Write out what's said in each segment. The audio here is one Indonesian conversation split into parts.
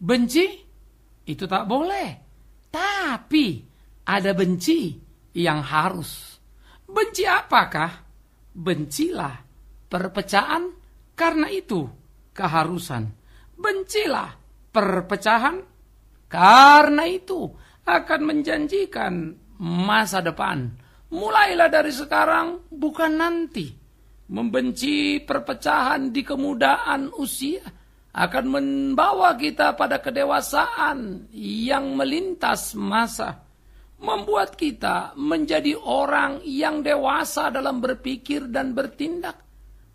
benci itu tak boleh. Tapi ada benci yang harus. Benci apakah? Bencilah perpecahan karena itu keharusan. Bencilah perpecahan karena itu akan menjanjikan masa depan. Mulailah dari sekarang bukan nanti. Membenci perpecahan di kemudaan usia akan membawa kita pada kedewasaan yang melintas masa, membuat kita menjadi orang yang dewasa dalam berpikir dan bertindak.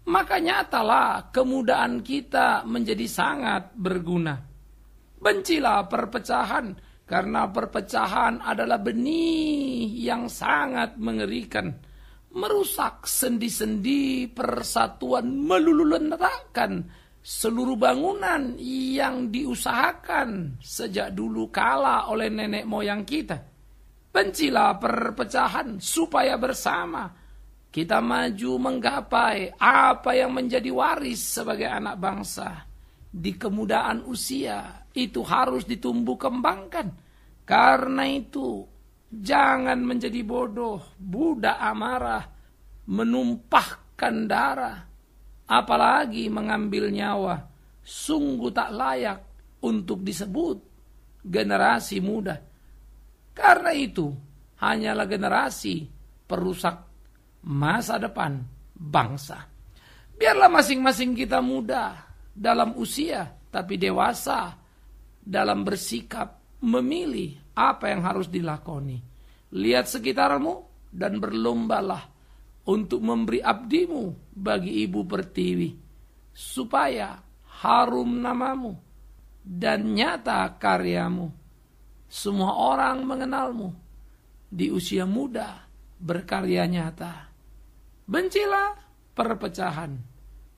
Maka nyatalah kemudahan kita menjadi sangat berguna. Bencilah perpecahan, karena perpecahan adalah benih yang sangat mengerikan. Merusak sendi-sendi persatuan meluluh seluruh bangunan yang diusahakan sejak dulu kala oleh nenek moyang kita. Bencilah perpecahan supaya bersama kita maju menggapai apa yang menjadi waris sebagai anak bangsa. Di kemudahan usia itu harus ditumbuh kembangkan. Karena itu jangan menjadi bodoh, budak amarah, menumpahkan darah apalagi mengambil nyawa, sungguh tak layak untuk disebut generasi muda. Karena itu, hanyalah generasi perusak masa depan bangsa. Biarlah masing-masing kita muda dalam usia, tapi dewasa dalam bersikap memilih apa yang harus dilakoni. Lihat sekitarmu dan berlombalah untuk memberi abdimu bagi ibu pertiwi supaya harum namamu dan nyata karyamu semua orang mengenalmu di usia muda berkarya nyata bencilah perpecahan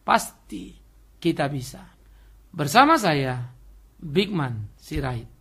pasti kita bisa bersama saya Bigman Sirait